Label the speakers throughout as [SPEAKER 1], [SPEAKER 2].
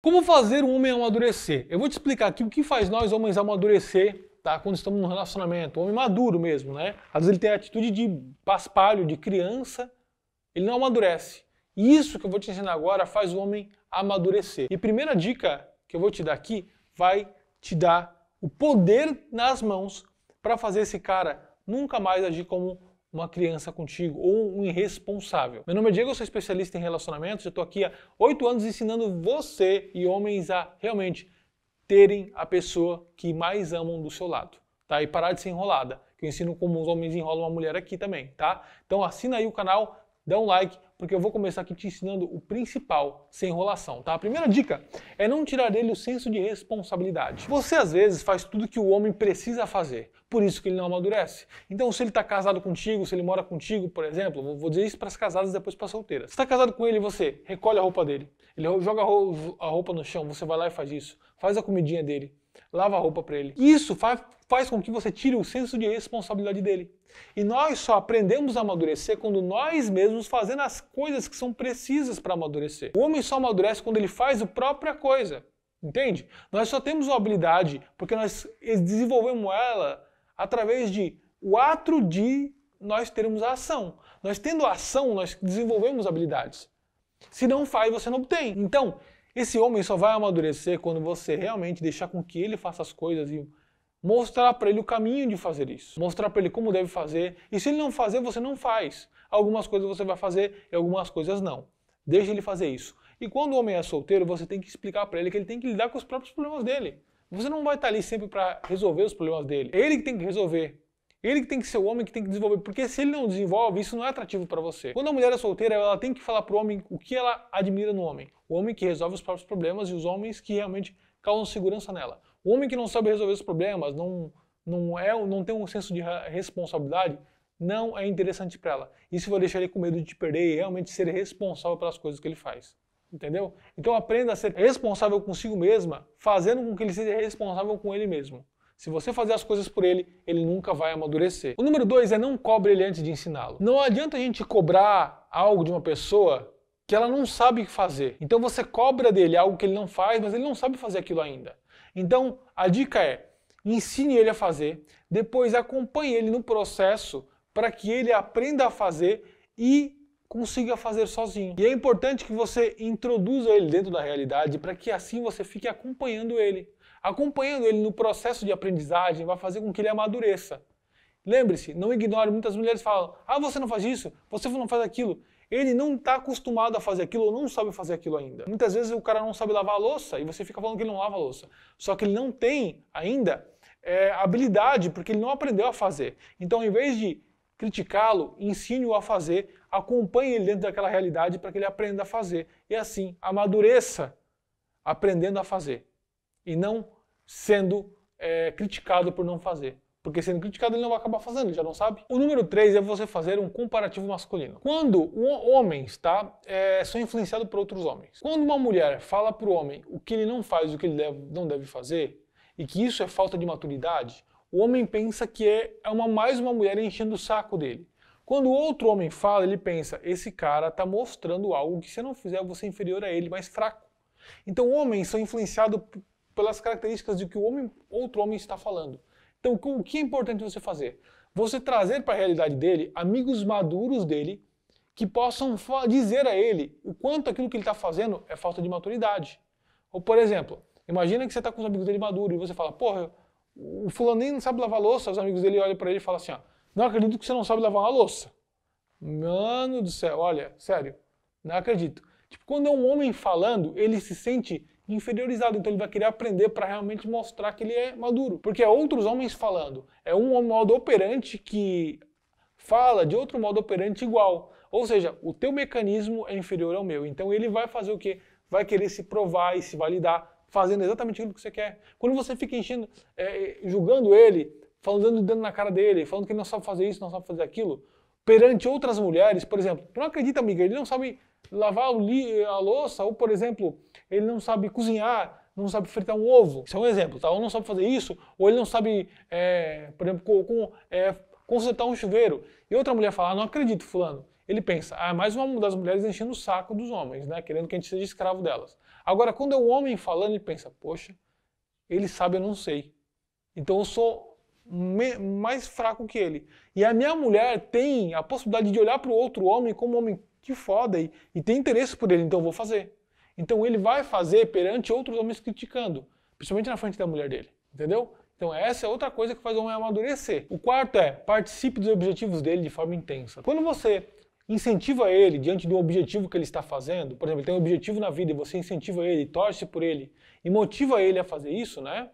[SPEAKER 1] Como fazer um homem amadurecer? Eu vou te explicar aqui o que faz nós homens amadurecer, tá? Quando estamos num relacionamento, o homem maduro mesmo, né? Às vezes ele tem a atitude de paspalho, de criança, ele não amadurece. E isso que eu vou te ensinar agora faz o homem amadurecer. E a primeira dica que eu vou te dar aqui vai te dar o poder nas mãos para fazer esse cara nunca mais agir como uma criança contigo ou um irresponsável. Meu nome é Diego, eu sou especialista em relacionamentos, eu estou aqui há oito anos ensinando você e homens a realmente terem a pessoa que mais amam do seu lado, tá? E parar de ser enrolada, que eu ensino como os homens enrolam uma mulher aqui também, tá? Então assina aí o canal, dá um like, porque eu vou começar aqui te ensinando o principal, sem enrolação, tá? A primeira dica é não tirar dele o senso de responsabilidade. Você às vezes faz tudo que o homem precisa fazer, por isso que ele não amadurece. Então, se ele está casado contigo, se ele mora contigo, por exemplo, vou dizer isso para as casadas depois para solteiras. Se está casado com ele, você recolhe a roupa dele, ele joga a roupa no chão, você vai lá e faz isso, faz a comidinha dele lava a roupa para ele. Isso faz, faz com que você tire o senso de responsabilidade dele. E nós só aprendemos a amadurecer quando nós mesmos fazemos as coisas que são precisas para amadurecer. O homem só amadurece quando ele faz a própria coisa. Entende? Nós só temos uma habilidade porque nós desenvolvemos ela através de o ato de nós termos a ação. Nós tendo ação, nós desenvolvemos habilidades. Se não faz, você não obtém. Então, esse homem só vai amadurecer quando você realmente deixar com que ele faça as coisas e mostrar para ele o caminho de fazer isso, mostrar para ele como deve fazer. E se ele não fazer, você não faz. Algumas coisas você vai fazer e algumas coisas não. Deixa ele fazer isso. E quando o homem é solteiro, você tem que explicar para ele que ele tem que lidar com os próprios problemas dele. Você não vai estar tá ali sempre para resolver os problemas dele. É ele que tem que resolver. Ele que tem que ser o homem que tem que desenvolver, porque se ele não desenvolve, isso não é atrativo para você. Quando a mulher é solteira, ela tem que falar pro homem o que ela admira no homem. O homem que resolve os próprios problemas e os homens que realmente causam segurança nela. O homem que não sabe resolver os problemas, não não é, não tem um senso de responsabilidade, não é interessante para ela. Isso vai deixar ele com medo de te perder e realmente ser responsável pelas coisas que ele faz. Entendeu? Então aprenda a ser responsável consigo mesma, fazendo com que ele seja responsável com ele mesmo. Se você fazer as coisas por ele, ele nunca vai amadurecer. O número dois é não cobre ele antes de ensiná-lo. Não adianta a gente cobrar algo de uma pessoa que ela não sabe fazer. Então você cobra dele algo que ele não faz, mas ele não sabe fazer aquilo ainda. Então a dica é: ensine ele a fazer, depois acompanhe ele no processo para que ele aprenda a fazer e consiga fazer sozinho. E é importante que você introduza ele dentro da realidade para que assim você fique acompanhando ele. Acompanhando ele no processo de aprendizagem vai fazer com que ele amadureça. Lembre-se, não ignore. Muitas mulheres falam: ah, você não faz isso, você não faz aquilo. Ele não está acostumado a fazer aquilo ou não sabe fazer aquilo ainda. Muitas vezes o cara não sabe lavar a louça e você fica falando que ele não lava a louça. Só que ele não tem ainda é, habilidade porque ele não aprendeu a fazer. Então, em vez de criticá-lo, ensine-o a fazer, acompanhe ele dentro daquela realidade para que ele aprenda a fazer. E assim, amadureça aprendendo a fazer e não sendo é, criticado por não fazer. Porque sendo criticado, ele não vai acabar fazendo, ele já não sabe. O número 3 é você fazer um comparativo masculino. Quando homens tá, é, são influenciados por outros homens. Quando uma mulher fala para o homem o que ele não faz, o que ele deve, não deve fazer, e que isso é falta de maturidade, o homem pensa que é, é uma, mais uma mulher enchendo o saco dele. Quando outro homem fala, ele pensa: esse cara está mostrando algo que se não fizer, eu vou ser inferior a ele, mais fraco. Então, homens são influenciados pelas características de que o homem, outro homem está falando. Então, o que é importante você fazer? Você trazer para a realidade dele amigos maduros dele que possam dizer a ele o quanto aquilo que ele está fazendo é falta de maturidade. Ou, por exemplo, imagina que você está com os amigos dele maduros e você fala, porra, o fulano nem sabe lavar louça, os amigos dele olham para ele e falam assim, ó, ah, não acredito que você não sabe lavar uma louça. Mano do céu, olha, sério, não acredito. Tipo, quando é um homem falando, ele se sente inferiorizado. Então ele vai querer aprender para realmente mostrar que ele é maduro. Porque é outros homens falando. É um modo operante que fala de outro modo operante igual. Ou seja, o teu mecanismo é inferior ao meu. Então ele vai fazer o quê? Vai querer se provar e se validar, fazendo exatamente aquilo que você quer. Quando você fica enchendo, é, julgando ele, falando dando na cara dele, falando que ele não sabe fazer isso, não sabe fazer aquilo, perante outras mulheres, por exemplo, tu não acredita, amiga, ele não sabe lavar a louça, ou por exemplo, ele não sabe cozinhar, não sabe fritar um ovo. Isso é um exemplo, tá? Ou não sabe fazer isso, ou ele não sabe, é, por exemplo, com, com, é, consertar um chuveiro. E outra mulher fala, ah, não acredito, fulano. Ele pensa, ah, é mais uma das mulheres enchendo o saco dos homens, né? Querendo que a gente seja escravo delas. Agora, quando é o um homem falando, ele pensa, poxa, ele sabe, eu não sei. Então eu sou mais fraco que ele. E a minha mulher tem a possibilidade de olhar para o outro homem como um homem que foda e, e tem interesse por ele, então eu vou fazer. Então ele vai fazer perante outros homens criticando, principalmente na frente da mulher dele, entendeu? Então essa é outra coisa que faz o homem amadurecer. O quarto é, participe dos objetivos dele de forma intensa. Quando você incentiva ele diante de um objetivo que ele está fazendo, por exemplo, ele tem um objetivo na vida e você incentiva ele, torce por ele e motiva ele a fazer isso, né?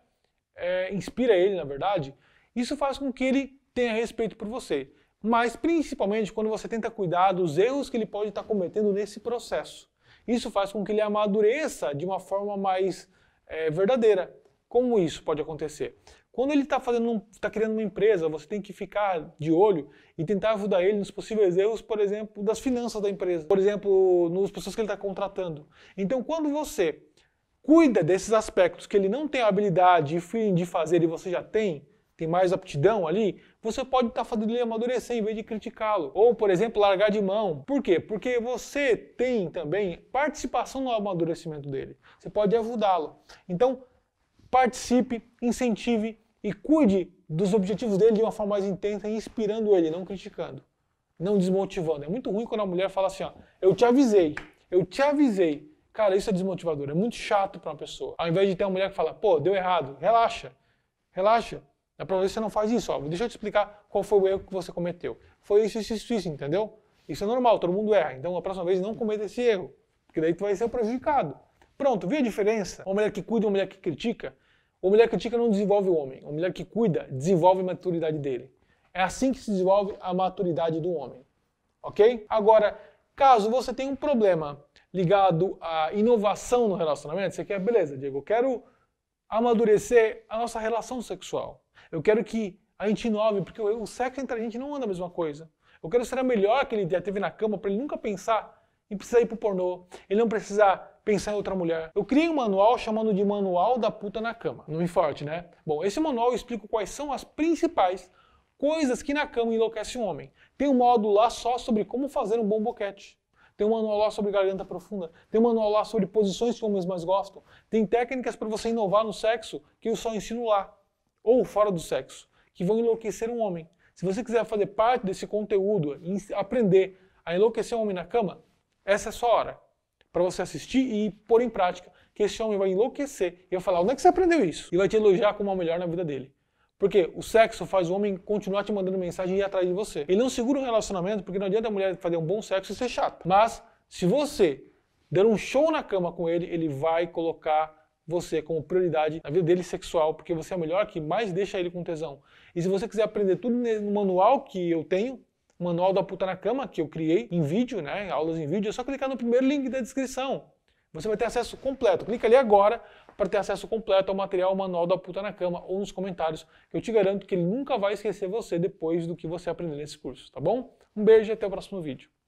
[SPEAKER 1] É, inspira ele, na verdade, isso faz com que ele tenha respeito por você, mas principalmente quando você tenta cuidar dos erros que ele pode estar cometendo nesse processo. Isso faz com que ele amadureça de uma forma mais é, verdadeira. Como isso pode acontecer? Quando ele está fazendo, está criando uma empresa, você tem que ficar de olho e tentar ajudar ele nos possíveis erros, por exemplo, das finanças da empresa, por exemplo, nas pessoas que ele está contratando. Então, quando você cuida desses aspectos que ele não tem a habilidade e fim de fazer e você já tem, tem mais aptidão ali, você pode estar tá fazendo ele amadurecer em vez de criticá-lo. Ou, por exemplo, largar de mão. Por quê? Porque você tem também participação no amadurecimento dele. Você pode ajudá-lo. Então, participe, incentive e cuide dos objetivos dele de uma forma mais intensa, inspirando ele, não criticando, não desmotivando. É muito ruim quando a mulher fala assim: ó, eu te avisei, eu te avisei. Cara, isso é desmotivador, é muito chato para uma pessoa. Ao invés de ter uma mulher que fala: pô, deu errado, relaxa, relaxa, na é vez você não faz isso, ó. Deixa eu te explicar qual foi o erro que você cometeu. Foi isso, isso, isso, isso, entendeu? Isso é normal, todo mundo erra. Então, a próxima vez não cometa esse erro, porque daí tu vai ser prejudicado. Pronto, viu a diferença? Uma mulher que cuida, uma mulher que critica. Uma mulher que critica não desenvolve o homem. Uma mulher que cuida desenvolve a maturidade dele. É assim que se desenvolve a maturidade do homem. Ok? Agora, caso você tenha um problema ligado à inovação no relacionamento, você quer, beleza, Diego, eu quero amadurecer a nossa relação sexual. Eu quero que a gente inove, porque o sexo entre a gente não anda a mesma coisa. Eu quero ser a melhor que ele já teve na cama para ele nunca pensar em precisar ir pro pornô, ele não precisar pensar em outra mulher. Eu criei um manual chamando de Manual da Puta na Cama. Não me forte, né? Bom, esse manual eu explico quais são as principais coisas que na cama enlouquece um homem. Tem um módulo lá só sobre como fazer um bom boquete tem um manual lá sobre garganta profunda, tem um manual lá sobre posições que homens mais gostam, tem técnicas para você inovar no sexo que eu só ensino lá, ou fora do sexo, que vão enlouquecer um homem. Se você quiser fazer parte desse conteúdo e aprender a enlouquecer um homem na cama, essa é a sua hora para você assistir e pôr em prática, que esse homem vai enlouquecer e vai falar, onde é que você aprendeu isso? E vai te elogiar como o melhor na vida dele. Porque o sexo faz o homem continuar te mandando mensagem e ir atrás de você. Ele não segura um relacionamento porque não adianta a mulher fazer um bom sexo e ser chata. Mas se você der um show na cama com ele, ele vai colocar você como prioridade na vida dele sexual, porque você é a melhor que mais deixa ele com tesão. E se você quiser aprender tudo no manual que eu tenho, manual da puta na cama que eu criei em vídeo, né, aulas em vídeo, é só clicar no primeiro link da descrição. Você vai ter acesso completo. Clica ali agora, para ter acesso completo ao material manual da puta na cama ou nos comentários, que eu te garanto que ele nunca vai esquecer você depois do que você aprender nesse curso, tá bom? Um beijo e até o próximo vídeo.